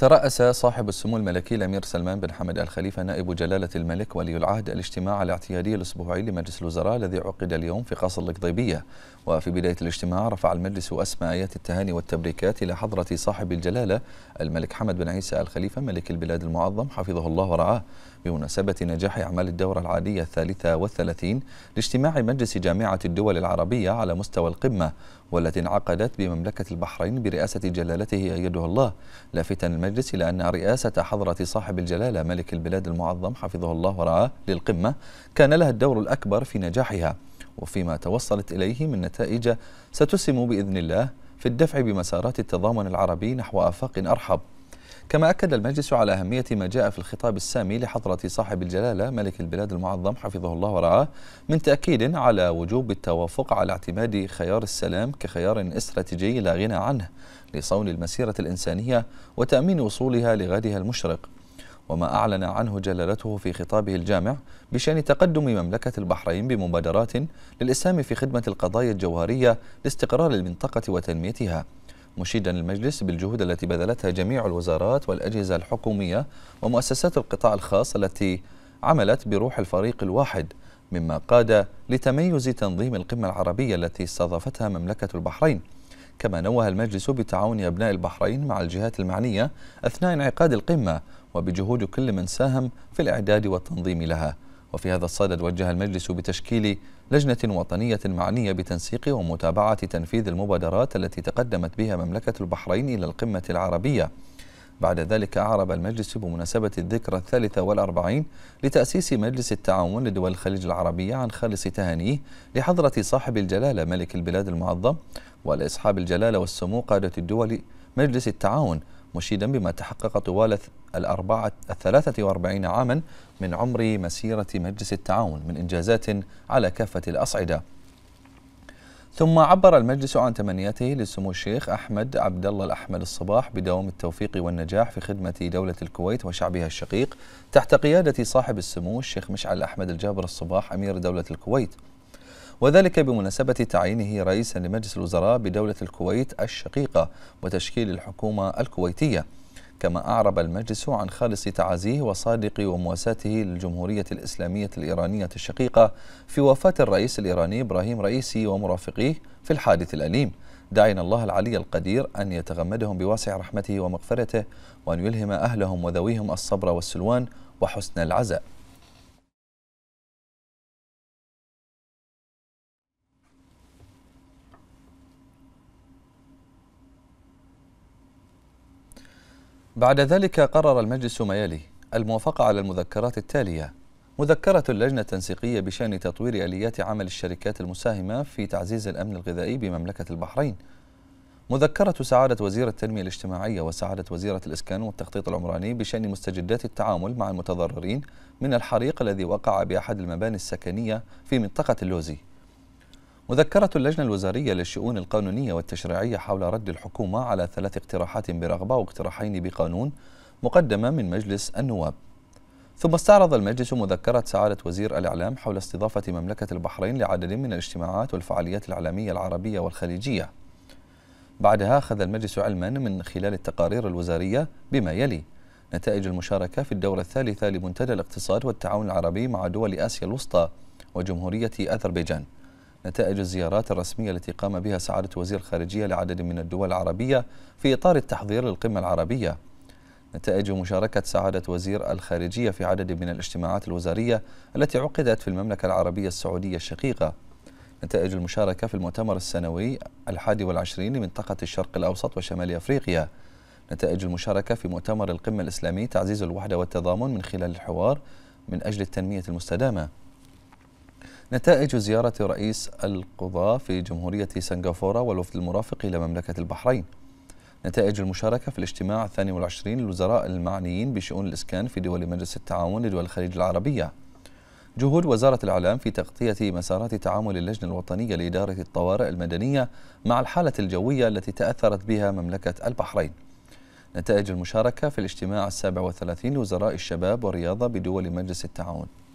ترأس صاحب السمو الملكي الأمير سلمان بن حمد الخليفة نائب جلالة الملك ولي العهد الاجتماع الاعتيادي الأسبوعي لمجلس الوزراء الذي عقد اليوم في قصر القضيبية وفي بداية الاجتماع رفع المجلس أسمى آيات التهاني والتبريكات إلى حضرة صاحب الجلالة الملك حمد بن عيسى الخليفة ملك البلاد المعظم حفظه الله ورعاه بمناسبة نجاح أعمال الدورة العادية الثالثة والثلاثين لاجتماع مجلس جامعة الدول العربية على مستوى القمة والتي انعقدت بمملكة البحرين برئاسة جلالته أيده الله لافتا المجلس إلى أن رئاسة حضرة صاحب الجلالة ملك البلاد المعظم حفظه الله ورعاه للقمة كان لها الدور الأكبر في نجاحها وفيما توصلت إليه من نتائج ستسهم بإذن الله في الدفع بمسارات التضامن العربي نحو آفاق أرحب كما أكد المجلس على أهمية ما جاء في الخطاب السامي لحضرة صاحب الجلالة ملك البلاد المعظم حفظه الله ورعاه من تأكيد على وجوب التوافق على اعتماد خيار السلام كخيار استراتيجي لا غنى عنه لصون المسيرة الإنسانية وتأمين وصولها لغدها المشرق وما أعلن عنه جلالته في خطابه الجامع بشأن تقدم مملكة البحرين بمبادرات للإسهام في خدمة القضايا الجوهرية لاستقرار المنطقة وتنميتها مشيدا المجلس بالجهود التي بذلتها جميع الوزارات والأجهزة الحكومية ومؤسسات القطاع الخاص التي عملت بروح الفريق الواحد مما قاد لتميز تنظيم القمة العربية التي استضافتها مملكة البحرين كما نوه المجلس بتعاون أبناء البحرين مع الجهات المعنية أثناء انعقاد القمة وبجهود كل من ساهم في الإعداد والتنظيم لها وفي هذا الصدد وجه المجلس بتشكيل لجنة وطنية معنية بتنسيق ومتابعة تنفيذ المبادرات التي تقدمت بها مملكة البحرين إلى القمة العربية بعد ذلك أعرب المجلس بمناسبة الذكرى الثالثة والأربعين لتأسيس مجلس التعاون لدول الخليج العربية عن خالص تهانيه لحضرة صاحب الجلالة ملك البلاد المعظم ولأصحاب الجلالة والسمو قادة الدول مجلس التعاون مشيدا بما تحقق طوال الأربعة الثلاثة وأربعين عاما من عمر مسيرة مجلس التعاون من إنجازات على كافة الأصعدة ثم عبر المجلس عن تمنياته لسمو الشيخ أحمد عبد الله الأحمد الصباح بدوام التوفيق والنجاح في خدمة دولة الكويت وشعبها الشقيق تحت قيادة صاحب السمو الشيخ مشعل أحمد الجابر الصباح أمير دولة الكويت وذلك بمناسبة تعيينه رئيسا لمجلس الوزراء بدولة الكويت الشقيقة وتشكيل الحكومة الكويتية كما أعرب المجلس عن خالص تعازيه وصادق ومواساته للجمهورية الإسلامية الإيرانية الشقيقة في وفاة الرئيس الإيراني إبراهيم رئيسي ومرافقيه في الحادث الأليم دعينا الله العلي القدير أن يتغمدهم بواسع رحمته ومغفرته وأن يلهم أهلهم وذويهم الصبر والسلوان وحسن العزاء بعد ذلك قرر المجلس ما يلي الموافقة على المذكرات التالية مذكرة اللجنة التنسيقية بشأن تطوير آليات عمل الشركات المساهمة في تعزيز الأمن الغذائي بمملكة البحرين مذكرة سعادة وزير التنمية الاجتماعية وسعادة وزيرة الإسكان والتخطيط العمراني بشأن مستجدات التعامل مع المتضررين من الحريق الذي وقع بأحد المباني السكنية في منطقة اللوزي مذكرة اللجنة الوزارية للشؤون القانونية والتشريعية حول رد الحكومة على ثلاث اقتراحات برغبة واقتراحين بقانون مقدمة من مجلس النواب ثم استعرض المجلس مذكرة سعادة وزير الإعلام حول استضافة مملكة البحرين لعدد من الاجتماعات والفعاليات الإعلامية العربية والخليجية بعدها أخذ المجلس علما من خلال التقارير الوزارية بما يلي نتائج المشاركة في الدورة الثالثة لمنتدى الاقتصاد والتعاون العربي مع دول آسيا الوسطى وجمهورية أذربيجان نتائج الزيارات الرسمية التي قام بها سعادة وزير الخارجية لعدد من الدول العربية في إطار التحضير للقمة العربية نتائج مشاركة سعادة وزير الخارجية في عدد من الاجتماعات الوزارية التي عقدت في المملكة العربية السعودية الشقيقة نتائج المشاركة في المؤتمر السنوي الحادي والعشرين لمنطقة الشرق الأوسط وشمال أفريقيا نتائج المشاركة في مؤتمر القمة الإسلامي تعزيز الوحدة والتضامن من خلال الحوار من أجل التنمية المستدامة نتائج زيارة رئيس القضاة في جمهورية سنغافورة والوفد المرافق إلى مملكة البحرين نتائج المشاركة في الاجتماع الثاني والعشرين للوزراء المعنيين بشؤون الإسكان في دول مجلس التعاون لدول الخليج العربية جهود وزارة الإعلام في تغطية مسارات تعامل اللجنة الوطنية لإدارة الطوارئ المدنية مع الحالة الجوية التي تأثرت بها مملكة البحرين نتائج المشاركة في الاجتماع السابع والثلاثين لوزراء الشباب والرياضة بدول مجلس التعاون